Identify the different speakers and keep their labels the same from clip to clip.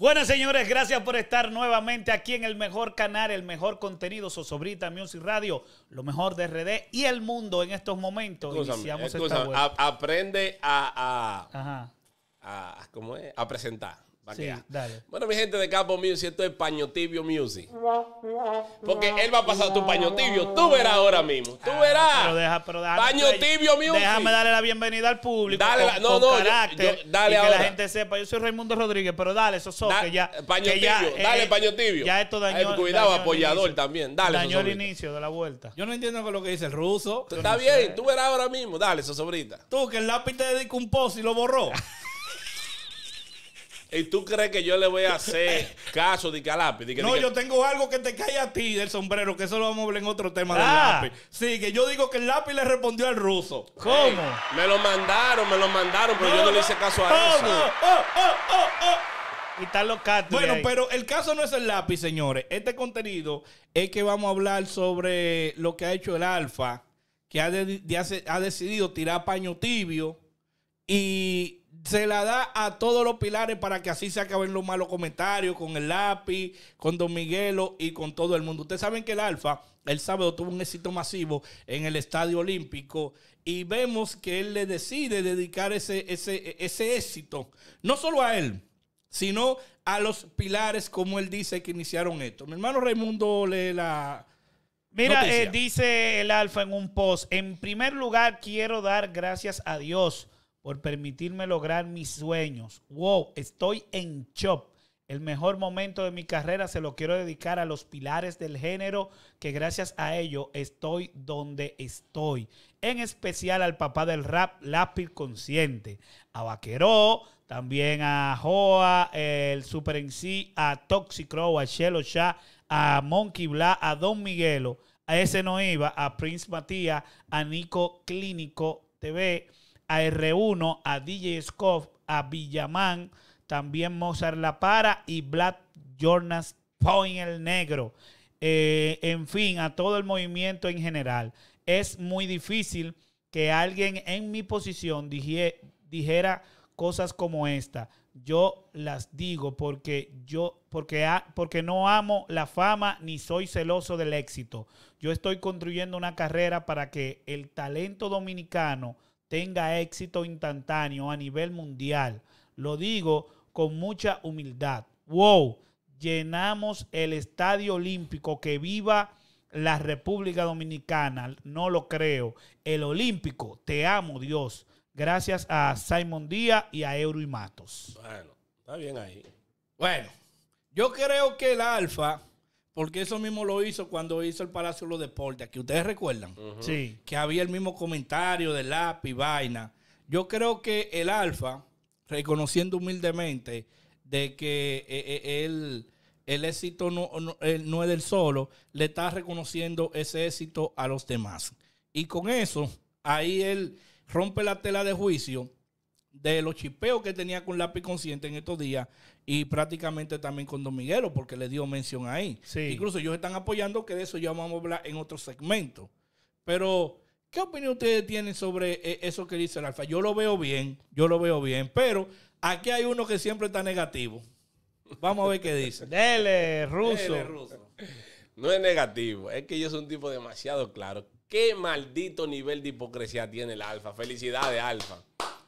Speaker 1: Buenas señores, gracias por estar nuevamente aquí en el mejor canal, el mejor contenido, Sosobrita Music Radio, lo mejor de RD y el mundo en estos momentos. Iniciamos
Speaker 2: aprende a, a presentar. Bueno, mi gente de Campo Music, esto es Paño Tibio Music. Porque él va a pasar tu paño tibio. Tú verás ahora mismo. Tú ah, verás. pero pero paño tibio Music. Déjame darle la bienvenida al público. Dale no, no, carácter. Yo, dale ahora. Que la gente
Speaker 1: sepa. Yo soy Raimundo Rodríguez, pero dale, eso soy. paño tibio. Eh, dale, paño tibio. Ya esto dañó. cuidado,
Speaker 2: apoyador también. Dale. Dañó el
Speaker 3: inicio de la vuelta. Yo no entiendo con lo que dice el ruso. Está bien. Tú
Speaker 2: verás ahora mismo. Dale, sobrita. Tú que el lápiz te dedicó un post y lo borró. ¿Y tú crees que yo le voy a hacer caso de que lápiz? no, yo
Speaker 3: tengo algo que te cae a ti del sombrero, que eso lo vamos a hablar en otro tema del ah. lápiz. Sí, que yo digo que el lápiz le respondió al ruso. ¿Cómo?
Speaker 2: me lo mandaron, me lo mandaron, pero yo no, le hice caso a ¿cómo? Oh, eso. Oh,
Speaker 3: oh, oh, oh, oh. Bueno, pero el caso no es el lápiz, señores. Este contenido es que vamos a hablar sobre lo que ha hecho el Alfa, que ha decidido tirar paño tibio y se la da a todos los pilares para que así se acaben los malos comentarios con el lápiz, con Don Miguelo y con todo el mundo. Ustedes saben que el Alfa el sábado tuvo un éxito masivo en el Estadio Olímpico y vemos que él le decide dedicar ese, ese, ese éxito, no solo a él, sino a los pilares, como él dice, que iniciaron esto. Mi hermano Raimundo le la, Mira, eh, dice el Alfa en un post, en primer
Speaker 1: lugar quiero dar gracias a Dios por permitirme lograr mis sueños. Wow, estoy en chop El mejor momento de mi carrera se lo quiero dedicar a los pilares del género, que gracias a ello estoy donde estoy. En especial al papá del rap, Lápiz Consciente, a Vaqueró, también a Joa, el Super en sí, a Toxicrow, a Shelo Shah, a Monkey Bla, a Don Miguelo, a ese no iba, a Prince Matías, a Nico Clínico TV a R1, a DJ Scoff, a Villamán, también Mozart La Para y Black Jonas Point el Negro. Eh, en fin, a todo el movimiento en general. Es muy difícil que alguien en mi posición dijera cosas como esta. Yo las digo porque yo porque, porque no amo la fama ni soy celoso del éxito. Yo estoy construyendo una carrera para que el talento dominicano tenga éxito instantáneo a nivel mundial. Lo digo con mucha humildad. ¡Wow! Llenamos el Estadio Olímpico. Que viva la República Dominicana. No lo creo. El Olímpico. Te amo, Dios. Gracias a Simon Díaz y a Euro y
Speaker 3: Matos. Bueno, está bien ahí. Bueno, yo creo que el Alfa porque eso mismo lo hizo cuando hizo el Palacio de los Deportes, que ustedes recuerdan. Sí. Que había el mismo comentario de lápiz, vaina. Yo creo que el Alfa, reconociendo humildemente de que eh, eh, él, el éxito no, no es del solo, le está reconociendo ese éxito a los demás. Y con eso, ahí él rompe la tela de juicio de los chipeos que tenía con Lápiz Consciente en estos días y prácticamente también con Don Miguelo, porque le dio mención ahí. Incluso ellos están apoyando, que de eso ya vamos a hablar en otro segmento. Pero, ¿qué opinión ustedes tienen sobre eh, eso que dice el Alfa? Yo lo veo bien, yo lo veo bien, pero aquí hay uno que siempre está negativo. Vamos a ver qué dice. Dele, ruso. Dele, ruso.
Speaker 2: No es negativo, es que yo soy un tipo demasiado claro. ¿Qué maldito nivel de hipocresía tiene el Alfa? Felicidades, Alfa.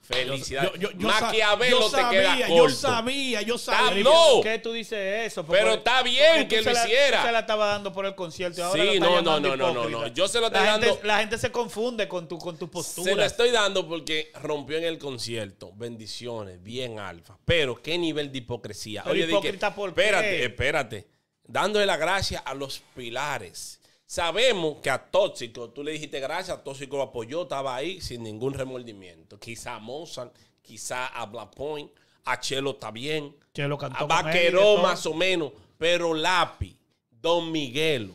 Speaker 2: Felicidad. Yo, Maquiavelo te queda corto. Yo
Speaker 1: sabía, yo sabía. ¿Qué tú dices eso? pero está bien que lo la, hiciera. se la estaba dando por el concierto. Ahora sí, no, no, no, no, no, Yo se lo estaba dando. la gente se confunde con tu, con tu
Speaker 2: postura. Se la estoy dando porque rompió en el concierto. Bendiciones, bien alfa. Pero qué nivel de hipocresía. hipócrita por qué? Espérate, espérate. Dándole la gracia a los pilares Sabemos que a Tóxico, tú le dijiste gracias, Tóxico lo apoyó, estaba ahí sin ningún remordimiento. Quizá a Mozart, quizá a Black Point, a Chelo está bien, Chelo cantó a Vaqueró más o menos, pero Lapi, Don Miguelo.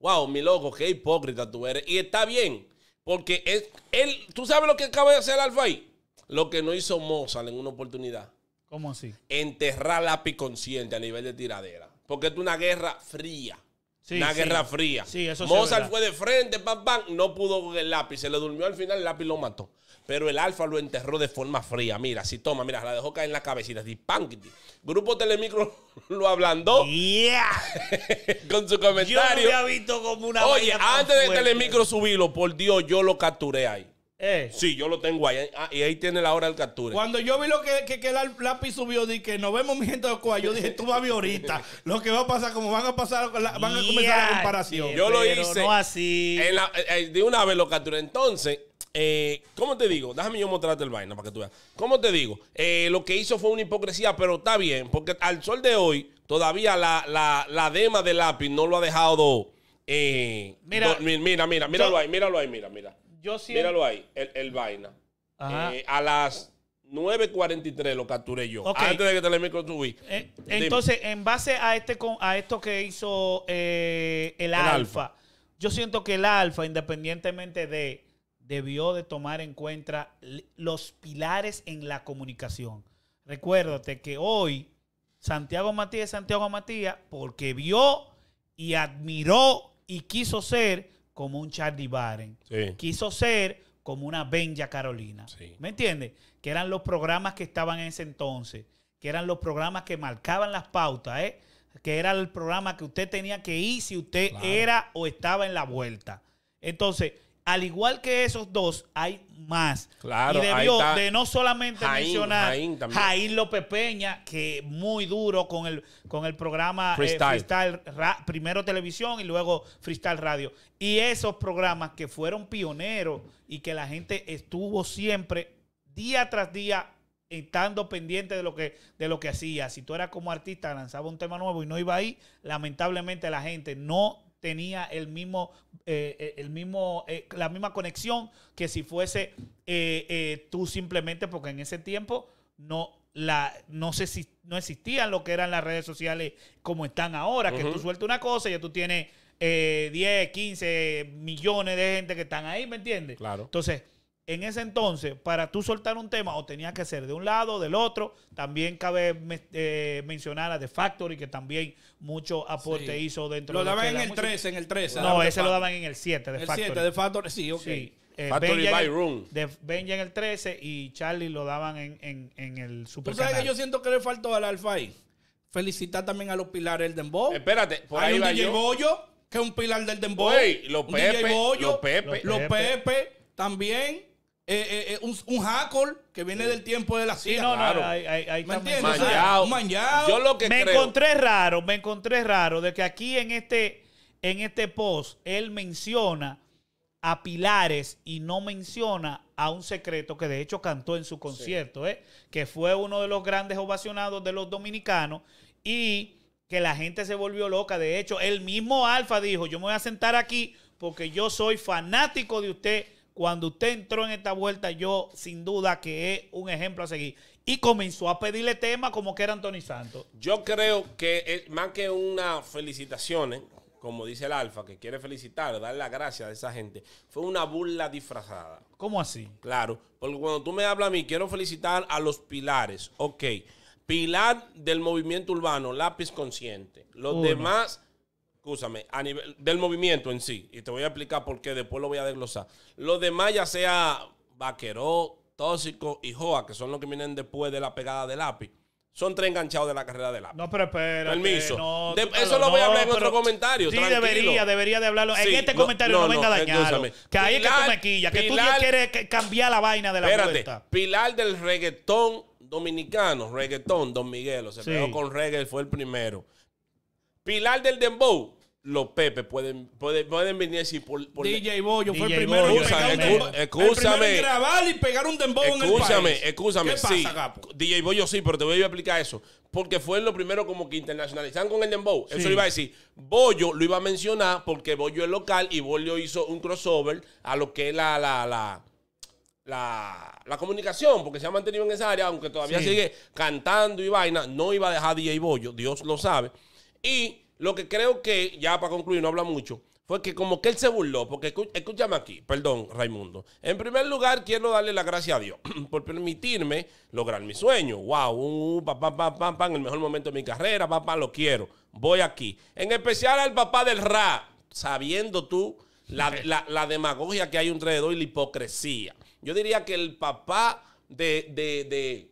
Speaker 2: Wow, mi loco, qué hipócrita tú eres. Y está bien, porque es, él, tú sabes lo que acaba de hacer Alfa ahí. Lo que no hizo Mozart en una oportunidad. ¿Cómo así? Enterrar Lapi consciente a nivel de tiradera. Porque es una guerra fría la una guerra fría. Mozart fue de frente, pam, pam, no pudo con el lápiz, se le durmió al final, el lápiz lo mató. Pero el alfa lo enterró de forma fría. Mira, si toma, mira, la dejó caer en la cabecita. Así, punk Grupo Telemicro lo ablandó. Yeah. con su comentario. Yo había visto como una Oye, antes de Telemicro subirlo, por Dios, yo lo capturé ahí. Eh. Sí, yo lo tengo ahí. Ah, y ahí tiene la hora del captura. Cuando yo
Speaker 3: vi lo que, que, el lápiz subió, dije, nos vemos mi gente de Yo dije, tú vas a ver ahorita. lo que va a pasar, como van a pasar, van a comenzar la comparación. Yo lo hice.
Speaker 2: así. Eh, eh, de una vez lo capturé. Entonces, ¿cómo te digo? Déjame yo mostrarte el vaina para que tú veas. ¿Cómo te digo? lo que hizo fue una hipocresía, pero está bien, porque al sol de hoy, todavía la, la, la dema del lápiz no lo ha dejado. mira, mira, mira, mira, míralo ahí, míralo ahí, mira, mira yo Míralo ahí, el, vaina. Eh, a las 9.43 lo capturé yo. Antes de que te Telemicro subí. Eh, entonces,
Speaker 1: en base a este a esto que hizo eh, el, alfa, alfa, yo siento que el Alfa, independientemente de, debió de tomar en cuenta los pilares en la comunicación. Recuérdate que hoy Santiago Matías Santiago Matías, porque vio y admiró y quiso ser como un Charlie Baren. Quiso ser como una Benja Carolina. ¿Me entiendes? Que eran los programas que estaban en ese entonces, que eran los programas que marcaban las pautas, ¿eh? que era el programa que usted tenía que ir si usted era o estaba en la vuelta. Entonces, al igual que esos dos, hay más. Claro, y debió de no solamente mencionar Jair López Peña, que muy duro con el, con el programa eh, Freestyle, primero televisión y luego Freestyle Radio. Y esos programas que fueron pioneros y que la gente estuvo siempre, día tras día, estando pendiente de lo que de lo que hacía. Si tú eras como artista, lanzaba un tema nuevo y no iba ahí, lamentablemente la gente no tenía el mismo, eh, eh, el mismo, eh, la misma conexión que si fuese tú simplemente, porque en ese tiempo no, la, no, se, no existían lo que eran las redes sociales como están ahora, que tú sueltas una cosa y ya tú tienes 10, 15 millones de gente que están ahí, ¿me entiendes? Claro. Entonces, en ese entonces, para tú soltar un tema, o tenía que ser de un lado, del otro. También cabe eh, mencionar a The Factory, que también mucho aporte hizo dentro lo daban en el 13, en el 13. No, ese lo daban en el 7, The el Factory. El 7, de Factory, sí, ok. Eh, Factory by Room. De en el 13 y Charlie lo daban en, en, en el Super ¿Tú sabes que yo
Speaker 3: siento que le faltó al Alfa ahí? Felicitar también a los pilares del Dembow. Espérate, por Hay ahí un DJ yo. que es un pilar del Dembow. los Pepe. Los Pepe. Los Pepe también. Eh, eh, eh, un, un que viene del tiempo de la CIA. Sí,
Speaker 1: no, ¿Me Yo lo que me encontré raro, me encontré raro de que aquí en este, en este post él menciona a Pilares y no menciona a un secreto que de hecho cantó en su concierto, eh, que fue uno de los grandes ovacionados de los dominicanos y que la gente se volvió loca. De hecho, el mismo Alfa dijo, yo me voy a sentar aquí porque yo soy fanático de usted cuando usted entró en esta vuelta, yo sin duda que es un ejemplo a seguir. Y comenzó a pedirle temas como que era Anthony Santos.
Speaker 2: Yo creo que eh, más que una felicitaciones, eh, como dice el Alfa, que quiere felicitar, dar la gracia a esa gente, fue una burla disfrazada. ¿Cómo así? Claro, porque cuando tú me hablas a mí, quiero felicitar a los pilares. Ok, pilar del movimiento urbano, lápiz consciente. Los demás Escúchame, a nivel del movimiento en sí, y te voy a explicar por qué, después lo voy a desglosar. Los demás, ya sea Vaqueró, Tóxico y Joa, que son los que vienen después de la pegada del lápiz, son tres enganchados de la carrera del lápiz. No, pero espera. Permiso. eso lo voy a hablar en otro comentario. Sí, tranquilo. debería, debería
Speaker 1: de hablarlo. en este comentario no, venga a dañarlo. Que ahí es que tú me quillas, que tú ya quieres cambiar la vaina de la espérate,
Speaker 2: Pilar del reggaetón dominicano, reggaetón, Don Miguel, o se pegó con reggae, fue el primero. Pilar del Dembow. Los Pepe pueden, pueden, pueden venir así por, DJ Boyo fue el primero en grabar
Speaker 3: y pegar un dembow en el país. Escúchame, escúchame. Sí,
Speaker 2: DJ Boyo sí, pero te voy a explicar eso. Porque fue lo primero como que internacionalizaron con el dembow. Eso lo iba a decir. Boyo lo iba a mencionar porque Boyo es local y Boyo hizo un crossover a lo que es la, la, la, comunicación, porque se ha mantenido en esa área, aunque todavía sigue cantando y vaina, no iba a dejar DJ Bollo, Dios lo sabe. Y lo que creo que, ya para concluir, no habla mucho, fue que como que él se burló, porque escúchame aquí, perdón, Raimundo. En primer lugar, quiero darle la gracia a Dios por permitirme lograr mi sueño. Wow, papá, papá, papá, en el mejor momento de mi carrera, papá, lo quiero. Voy aquí. En especial al papá del Ra, sabiendo tú la, demagogia que hay dos y la hipocresía. Yo diría que el papá de, de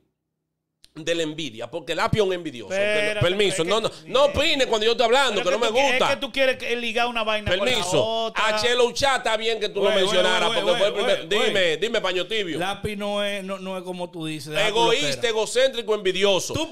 Speaker 2: de la envidia, porque el es un envidioso. permiso, no, no, no opine cuando yo estoy hablando, que no me gusta. Es que tú quieres ligar una vaina permiso. con la otra. A ah, Chelo Uchá está bien que tú lo mencionaras, porque fue el dime, dime, paño tibio. Lápiz
Speaker 3: no es, no, es como tú
Speaker 2: dices. Egoísta, egocéntrico, envidioso. yo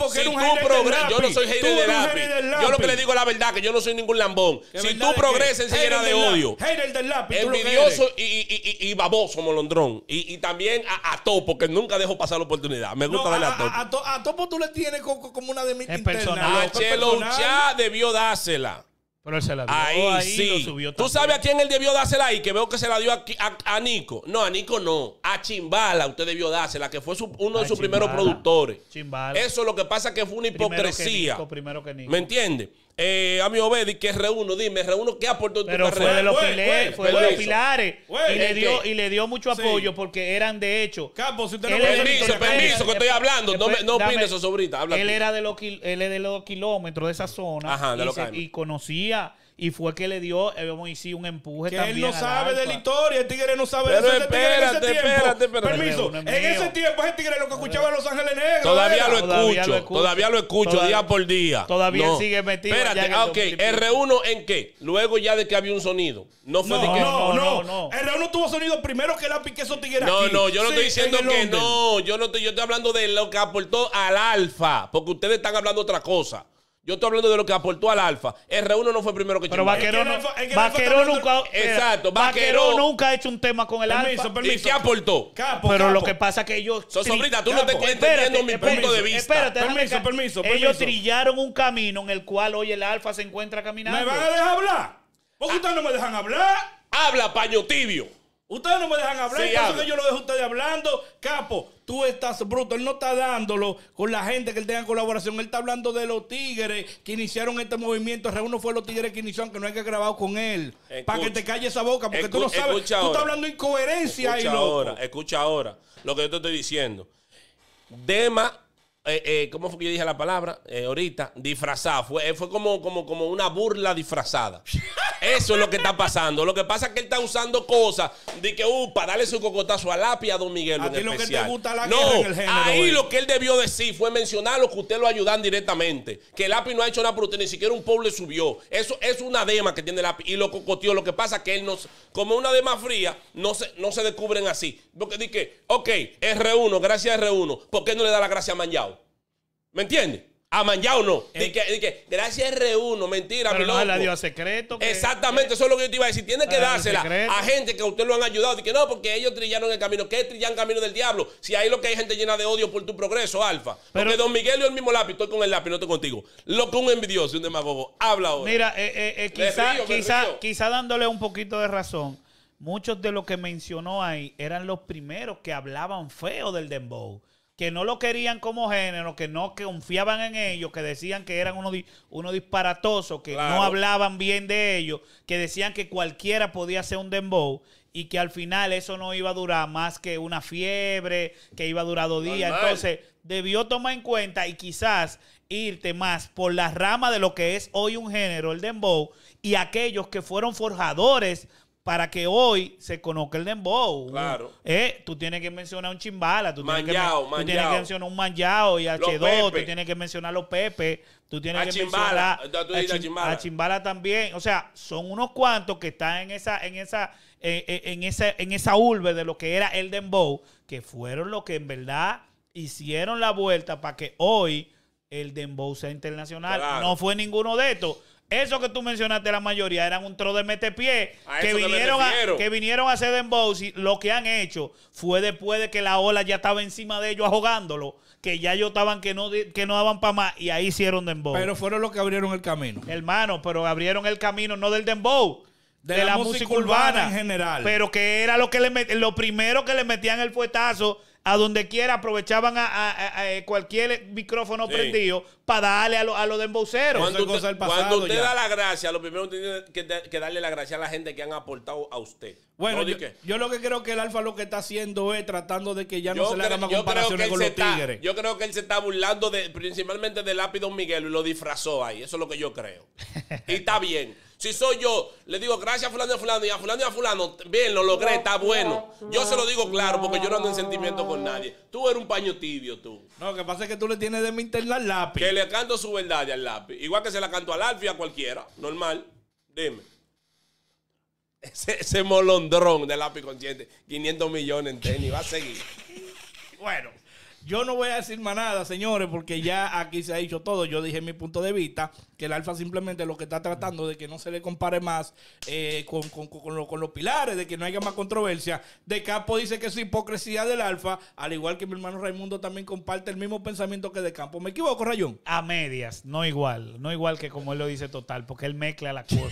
Speaker 2: no soy hater de Lapi Yo lo que le digo es la verdad, que yo no soy ningún lambón. Si tú progresas, se de odio.
Speaker 3: Hater del lápiz.
Speaker 2: Envidioso y baboso, molondrón. Y también a porque nunca dejo pasar la oportunidad. Me gusta darle
Speaker 3: a Topo tú le tienes como, una de mis interna. Personal. A ah, Chelo
Speaker 2: debió dársela. Pero él se la dio. Ahí, sí. ¿Tú sabes a quién él debió dársela y Que veo que se la dio a, a, Nico. No, a Nico no. A Chimbala usted debió dársela, que fue uno de sus primeros productores. Chimbala. Eso lo que pasa que fue una hipocresía.
Speaker 1: Primero que Nico, ¿Me entiendes?
Speaker 2: eh, a mi Obedi que reúno, dime, reúno qué aportó tu carrera. Fue de los, pilares, fue de los pilares. y, le dio, este, y
Speaker 1: le dio mucho apoyo porque eran de hecho. Campo, si usted no Permiso, permiso, que
Speaker 2: estoy hablando. no, no opines eso, sobrita. él, era
Speaker 1: de los, él de los kilómetros de esa zona. y conocía y fue que le dio el eh, un empuje que él no sabe de la
Speaker 3: historia el tigre no sabe de eso espérate,
Speaker 2: espérate, espérate, permiso
Speaker 3: en ese tiempo ese tigre lo que escuchaba en Los Ángeles Negros todavía lo, escucho todavía lo escucho día por
Speaker 2: día todavía sigue metido espérate ah, ok R1 en qué luego ya de que había un sonido no fue no, de que no, no,
Speaker 3: no, R1 tuvo sonido primero que la pique esos
Speaker 2: tigres no, aquí. no yo no estoy diciendo que no yo no estoy yo estoy hablando de lo que aportó al alfa porque ustedes están hablando otra cosa yo estoy hablando de lo que aportó al Alfa. R1 no fue el primero que Pero Vaquero, no, Vaquerón nunca. Exacto, Vaquero nunca ha hecho un tema con el Alfa. Permiso. ¿Y qué
Speaker 1: aportó? Pero lo que pasa es que ellos. Son sobrita, tú no te estás entendiendo mi punto de vista. Espérate, permiso, permiso, Ellos trillaron un camino en el cual hoy el Alfa se encuentra caminando. ¿Me van a dejar hablar?
Speaker 3: ¿Por qué ustedes no me dejan hablar?
Speaker 2: Habla, paño tibio.
Speaker 3: Ustedes no me dejan hablar, yo lo dejo a ustedes hablando. Capo, tú estás bruto. Él no está dándolo con la gente que él tenga colaboración. Él está hablando de los tigres que iniciaron este movimiento. Reuno fue los tigres que iniciaron, que no hay que grabar con él. Para que te calle esa boca, porque tú no sabes. Tú estás hablando incoherencia escucha Escucha ahora,
Speaker 2: escucha ahora lo que yo te estoy diciendo. Dema eh, eh ¿cómo fue que yo dije la palabra? Eh, ahorita, disfrazada. Fue, eh, fue como, como, como una burla disfrazada. Eso es lo que está pasando. Lo que pasa es que él está usando cosas de que, uh, para darle su cocotazo a lápiz a Don Miguel. A lo que te gusta la no, en el género, Ahí lo que él debió decir fue mencionar lo que usted lo ayudan directamente. Que el lápiz no ha hecho nada por usted, ni siquiera un pueblo subió. Eso es una dema que tiene el lápiz y lo cocoteó. Lo que pasa es que él no, como una dema fría, no se, descubren así. Porque dije, ok, R1, gracias R1, ¿por qué no le da la gracia a Manyao? ¿Me entiendes? A o no. Eh. gracias R1, mentira, Pero la dio a
Speaker 1: secreto.
Speaker 2: Exactamente, eso es lo que yo te iba a decir. Tiene que dársela a gente que a usted lo han ayudado. Dice que no, porque ellos trillaron el camino. ¿Qué trillan camino del diablo? Si ahí lo que hay gente llena de odio por tu progreso, Alfa. Pero, porque Don Miguel y el mismo lápiz, estoy con el lápiz, no estoy contigo. Lo que un envidioso y un demagogo. Habla hoy. Mira, eh, eh, quizá,
Speaker 1: quizá dándole un poquito de razón muchos de los que mencionó ahí eran los primeros que hablaban feo del dembow que no lo querían como género, que no que confiaban en ellos, que decían que eran uno uno disparatosos, que no hablaban bien de ellos, que decían que cualquiera podía ser un dembow y que al final eso no iba a durar más que una fiebre, que iba a durar dos días. Entonces, debió tomar en cuenta y quizás irte más por la rama de lo que es hoy un género, el dembow, y aquellos que fueron forjadores para que hoy se conozca el dembow. Claro. Eh, tú tienes que mencionar un chimbala, tú, tienes, tienes, que, mencionar un manjao y H2, tú tienes que mencionar los pepe, tú tienes que mencionar a, chimbala. a, chimbala. también. O sea, son unos cuantos que están en esa, en esa, en, esa, en esa urbe de lo que era el dembow, que fueron los que en verdad hicieron la vuelta para que hoy el dembow sea internacional. No fue ninguno de estos. Eso que tú mencionaste, la mayoría eran un tro de metepié que vinieron, a, que vinieron a hacer dembow. Lo que han hecho fue después de que la ola ya estaba encima de ellos ahogándolo, que ya ellos estaban que no, que no daban para más y ahí hicieron dembow. Pero fueron los que abrieron el camino. Hermano, pero abrieron el camino no del dembow. De, la, música, urbana, en general. Pero que era lo que le lo primero que le metían el fuetazo a donde quiera, aprovechaban a, cualquier micrófono prendido para darle a los lo, Cuando,
Speaker 2: usted, da la gracia, lo primero que tiene que, darle la gracia a la gente que han aportado a usted. Bueno,
Speaker 3: yo, lo que creo que el Alfa lo que está haciendo es tratando de que ya no se le haga más comparaciones con los tigres.
Speaker 2: Yo creo que él se está burlando principalmente de Lápido Miguel y lo disfrazó ahí. Eso es lo que yo creo. y está bien. Si soy yo, le digo gracias a fulano y a fulano y a fulano y a fulano, bien, lo logré, está bueno. Yo se lo digo claro porque yo no ando en sentimiento con nadie. Tú eres un paño tibio, tú. No, lo que pasa es que tú le tienes de interna al lápiz. Que le canto su verdad al lápiz. Igual que se la canto al y a cualquiera, normal. Dime. Ese, molondrón de lápiz consciente, 500 millones en tenis, va a seguir. bueno. Yo no voy a decir más nada, señores, porque ya
Speaker 3: aquí se ha dicho todo. Yo dije mi punto de vista, que el Alfa simplemente lo que está tratando de que no se le compare más eh, con, con, los pilares, de que no haya más controversia. De Campo dice que es hipocresía del Alfa, al igual que mi hermano Raimundo también comparte el mismo pensamiento que de Campo. ¿Me equivoco, Rayón? A medias,
Speaker 1: no igual, no igual que como él lo dice total, porque él mezcla las cosas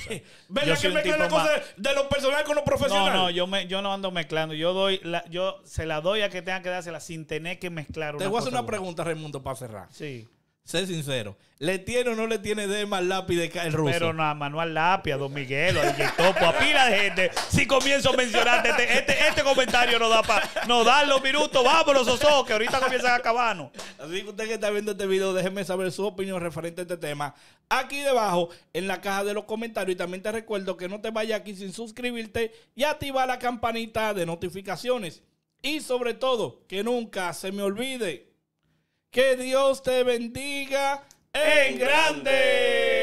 Speaker 1: ¿Verdad que mezcla la cosa de, lo personal con lo profesional? No, no, yo, me, yo no ando mezclando. Yo, doy yo se la doy a que tenga que dársela sin tener que mezclar te voy a hacer una pregunta, Raimundo, para cerrar. Sí.
Speaker 3: Sé sincero. ¿Le tiene o no le tiene de más lápiz de el ruso? Pero no, a Manuel Lápiz, a Don Miguel, a
Speaker 1: Topo, a pila de gente. Si comienzo a mencionarte, este, este, este, comentario no da para. No dan los minutos. Vámonos, osos, que ahorita comienzan
Speaker 3: a acabarnos. Así que usted que está viendo este video, déjeme saber su opinión referente a este tema. Aquí debajo, en la caja de los comentarios. Y también te recuerdo que no te vayas aquí sin suscribirte y activar la campanita de notificaciones. Y sobre todo, que nunca se me olvide que Dios te bendiga en grande.